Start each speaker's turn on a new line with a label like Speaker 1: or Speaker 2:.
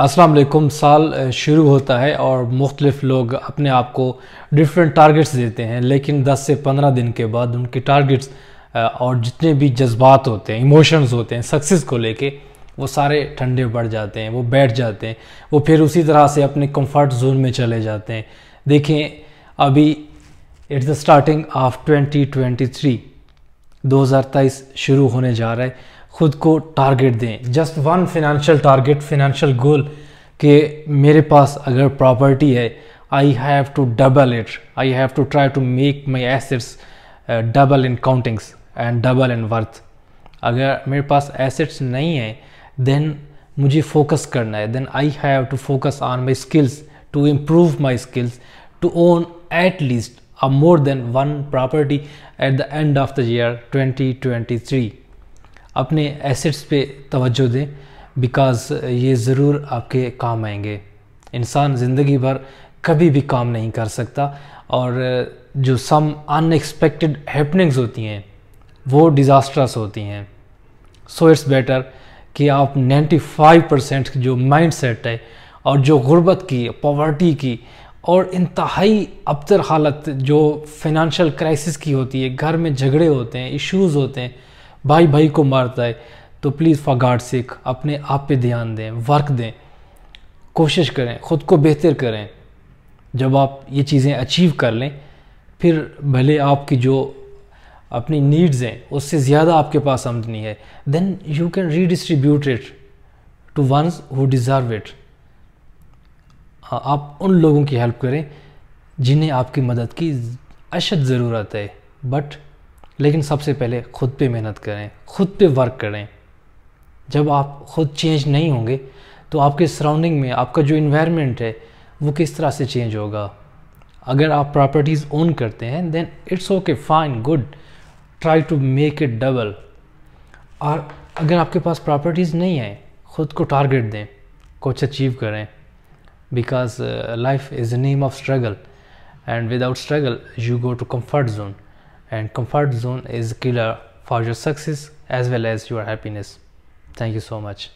Speaker 1: अस्सलाम वालेकुम साल शुरू होता है और मुख्तलिफ लोग अपने आप को डिफरेंट टारगेट्स देते हैं लेकिन 10 से 15 दिन के बाद उनके टारगेट्स और जितने भी जज्बात होते हैं इमोशंस होते हैं सक्सेस को लेके वो सारे ठंडे बढ़ जाते हैं वो बैठ जाते हैं वो फिर उसी तरह से अपने कंफर्ट जोन में चले जाते हैं देखें अभी इट्स द स्टार्टिंग ऑफ 2023 2023 शुरू होने जा रहा है खुद को टारगेट दें just one financial target financial goal कि मेरे पास अगर प्रॉपर्टी है I have to double it I have to try to make my assets double in countings and double in worth अगर मेरे पास एसेट्स नहीं है देन मुझे फोकस करना है then I have to focus on my skills to improve my skills to own at least then one property at the end of the of twenty twenty three अपने assets पे तवज्जो दें because ये ज़रूर आपके काम आएंगे इंसान ज़िंदगी भर कभी भी काम नहीं कर सकता और जो सम अनएक्सपेक्टेड हैपनिंग्स होती हैं वो डिज़ास्ट्रस होती हैं सो इट्स बेटर कि आप 95 परसेंट जो माइंड सेट है और जो गुर्बत की पॉवर्टी की और इंतहाई अबतर हालत जो फिनंशल क्राइसिस की होती है घर में झगड़े होते हैं इश्यूज़ होते हैं भाई भाई को मारता है तो प्लीज़ फॉर गाड सेक अपने आप पे ध्यान दें वर्क दें कोशिश करें ख़ुद को बेहतर करें जब आप ये चीज़ें अचीव कर लें फिर भले आपकी जो अपनी नीड्स हैं उससे ज़्यादा आपके पास आमदनी है then you can redistribute it to ones who deserve it आप उन लोगों की हेल्प करें जिन्हें आपकी मदद की अशद ज़रूरत है बट लेकिन सबसे पहले खुद पे मेहनत करें खुद पे वर्क करें जब आप खुद चेंज नहीं होंगे तो आपके सराउंडिंग में आपका जो इन्वायरमेंट है वो किस तरह से चेंज होगा अगर आप प्रॉपर्टीज़ ओन करते हैं then it's okay fine good try to make it double और अगर आपके पास प्रॉपर्टीज़ नहीं है ख़ुद को टारगेट दें कुछ अचीव करें because life is the name of struggle and without struggle you go to comfort zone and comfort zone is a killer for your success as well as your happiness thank you so much